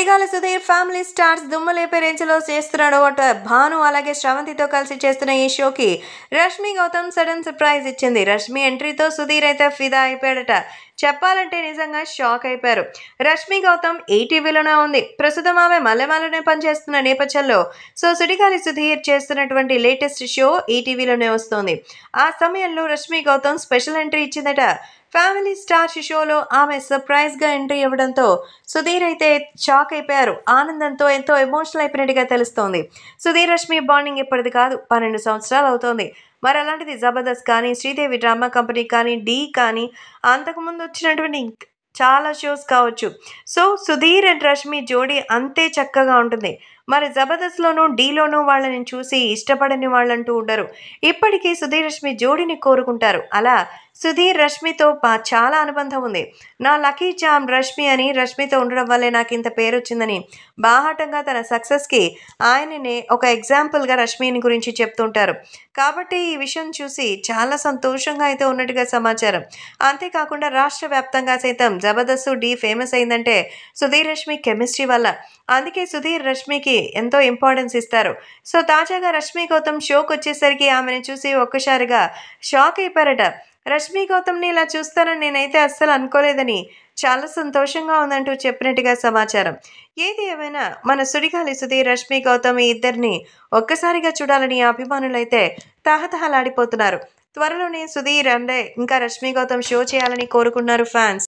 పిడిగాల Sudheer family stars దుమ్మలేపే రేంజ్లో చేస్తున్నాడు అట భాను అలాగే శ్రవంతితో కలిసి చేస్తున్న ఈ షోకి రష్మి గౌతమ్ సడన్ సర్ప్రైజ్ ఇచ్చింది రష్మి ఎంట్రీతో సుధీర్ అయితే ఫిదా అయిపోయాడట చెప్పాలంటే నిజంగా షాక్ అయిపోయారు రష్మి గౌతమ్ ఈటీవీలోనే ఉంది ప్రస్తుతం ఆమె మల్లెమాలనే పనిచేస్తున్న నేపథ్యంలో సో సుడిగాలి సుధీర్ చేస్తున్నటువంటి లేటెస్ట్ షో ఈటీవీలోనే వస్తుంది ఆ సమయంలో రష్మి గౌతమ్ స్పెషల్ ఎంట్రీ ఇచ్చిందట ఫ్యామిలీ స్టార్ షోలో ఆమె సర్ప్రైజ్గా ఎంట్రీ ఇవ్వడంతో సుధీర్ అయితే షాక్ అయిపోయారు ఆనందంతో ఎంతో ఎమోషనల్ అయిపోయినట్టుగా తెలుస్తోంది సుధీర్ రష్మి బాండింగ్ ఇప్పటిది కాదు పన్నెండు సంవత్సరాలు అవుతోంది మరి అలాంటిది జబర్దస్త్ కానీ శ్రీదేవి డ్రామా కంపెనీ కానీ డీ కానీ అంతకుముందు వచ్చినటువంటి చాలా షోస్ కావచ్చు సో సుధీర్ అండ్ రష్మి జోడీ అంతే చక్కగా ఉంటుంది మరి జబర్దస్త్లోనూ డీలోనూ వాళ్ళని చూసి ఇష్టపడని వాళ్ళంటూ ఉండరు ఇప్పటికీ సుధీర్ రష్మి జోడిని కోరుకుంటారు అలా సుధీర్ రష్మితో చాలా అనుబంధం ఉంది నా లకీ చామ్ రష్మి అని రష్మితో ఉండడం వల్లే నాకు ఇంత పేరు వచ్చిందని బాహాటంగా తన సక్సెస్కి ఆయననే ఒక ఎగ్జాంపుల్గా రష్మిని గురించి చెప్తుంటారు కాబట్టి ఈ విషయం చూసి చాలా సంతోషంగా అయితే ఉన్నట్టుగా సమాచారం అంతేకాకుండా రాష్ట్ర వ్యాప్తంగా సైతం జబర్దస్త్ డీ ఫేమస్ అయిందంటే సుధీర్ రష్మి కెమిస్ట్రీ వల్ల అందుకే సుధీర్ రష్మికి కి ఎంతో ఇంపార్టెన్స్ ఇస్తారు సో తాజాగా రష్మీ గౌతమ్ షోకి వచ్చేసరికి ఆమెను చూసి ఒక్కసారిగా షాక్ అయిపోయారట రష్మీ గౌతమ్ని ఇలా చూస్తానని నేనైతే అస్సలు అనుకోలేదని చాలా సంతోషంగా ఉందంటూ చెప్పినట్టుగా సమాచారం ఏది ఏమైనా మన సుడిగాలి సుధీర్ రష్మి గౌతమ్ ఈ ఇద్దరిని ఒక్కసారిగా చూడాలని అభిమానులైతే తహతహలాడిపోతున్నారు త్వరలోనే సుధీర్ అండే ఇంకా రష్మి గౌతమ్ షో చేయాలని కోరుకున్నారు ఫ్యాన్స్